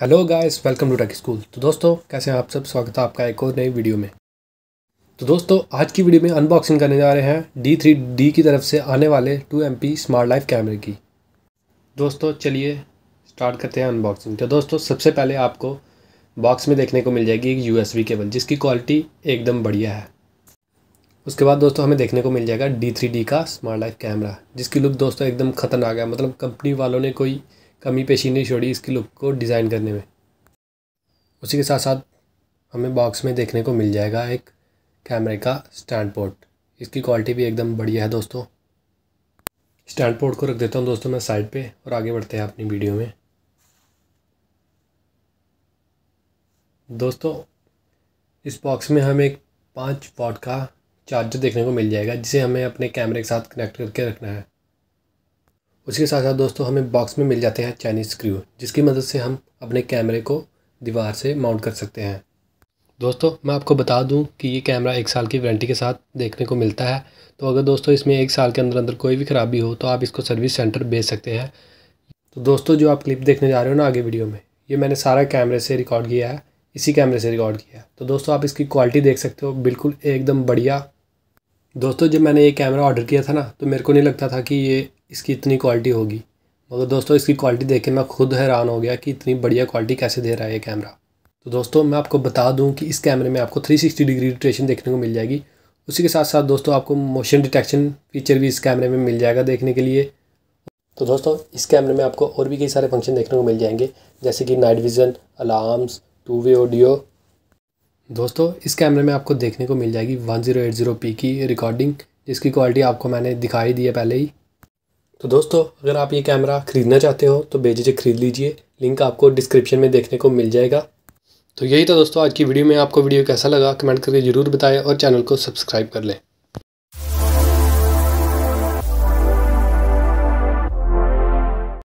hello guys welcome to tech school तो दोस्तों कैसे हैं आप सब स्वागत है आपका एक और नई वीडियो में तो दोस्तों आज की वीडियो में अनबॉक्सिंग करने जा रहे हैं डी थ्री डी की तरफ से आने वाले two M P smart life कैमरे की दोस्तों चलिए स्टार्ट करते हैं अनबॉक्सिंग तो दोस्तों सबसे पहले आपको बॉक्स में देखने को मिल जाएगी एक यू केबल जिसकी क्वालिटी एकदम बढ़िया है उसके बाद दोस्तों हमें देखने को मिल जाएगा डी थ्री डी का स्मार्ट लाइफ कैमरा जिसकी लुक दोस्तों एकदम खतरनाक है मतलब कंपनी वालों ने कोई कमी पेशी नहीं छोड़ी इसकी लुक को डिज़ाइन करने में उसी के साथ साथ हमें बॉक्स में देखने को मिल जाएगा एक कैमरे का स्टैंड पोर्ट इसकी क्वालिटी भी एकदम बढ़िया है दोस्तों स्टैंड पोर्ट को रख देता हूँ दोस्तों मैं साइड पर और आगे बढ़ते हैं अपनी वीडियो में दोस्तों इस बॉक्स में हम एक पाँच पॉट का चार्जर देखने को मिल जाएगा जिसे हमें अपने कैमरे के साथ कनेक्ट करके रखना है उसके साथ साथ दोस्तों हमें बॉक्स में मिल जाते हैं चाइनीज़ स्क्रू जिसकी मदद से हम अपने कैमरे को दीवार से माउंट कर सकते हैं दोस्तों मैं आपको बता दूं कि ये कैमरा एक साल की वारंटी के साथ देखने को मिलता है तो अगर दोस्तों इसमें एक साल के अंदर अंदर कोई भी ख़राबी हो तो आप इसको सर्विस सेंटर भेज सकते हैं तो दोस्तों जो आप क्लिप देखने जा रहे हो ना आगे वीडियो में ये मैंने सारा कैमरे से रिकॉर्ड किया है इसी कैमरे से रिकॉर्ड किया है तो दोस्तों आप इसकी क्वालिटी देख सकते हो बिल्कुल एकदम बढ़िया दोस्तों जब मैंने ये कैमरा ऑर्डर किया था ना तो मेरे को नहीं लगता था कि ये इसकी इतनी क्वालिटी होगी मगर दोस्तों इसकी क्वालिटी देख के मैं खुद हैरान हो गया कि इतनी बढ़िया क्वालिटी कैसे दे रहा है ये कैमरा तो दोस्तों मैं आपको बता दूं कि इस कैमरे में आपको 360 डिग्री रोटेशन देखने को मिल जाएगी उसी के साथ साथ दोस्तों आपको मोशन डिटेक्शन फीचर भी इस कैमरे में मिल जाएगा देखने के लिए तो दोस्तों इस कैमरे में आपको और भी कई सारे फंक्शन देखने को मिल जाएंगे जैसे कि night vision alarms two way audio दोस्तों इस कैमरे में आपको देखने को मिल जाएगी 1080p की रिकॉर्डिंग जिसकी क्वालिटी आपको मैंने दिखाई दी है पहले ही तो दोस्तों अगर आप ये कैमरा ख़रीदना चाहते हो तो बेझिझक ख़रीद लीजिए लिंक आपको डिस्क्रिप्शन में देखने को मिल जाएगा तो यही था दोस्तों आज की वीडियो में आपको वीडियो कैसा लगा कमेंट करके ज़रूर बताएं और चैनल को सब्सक्राइब कर लें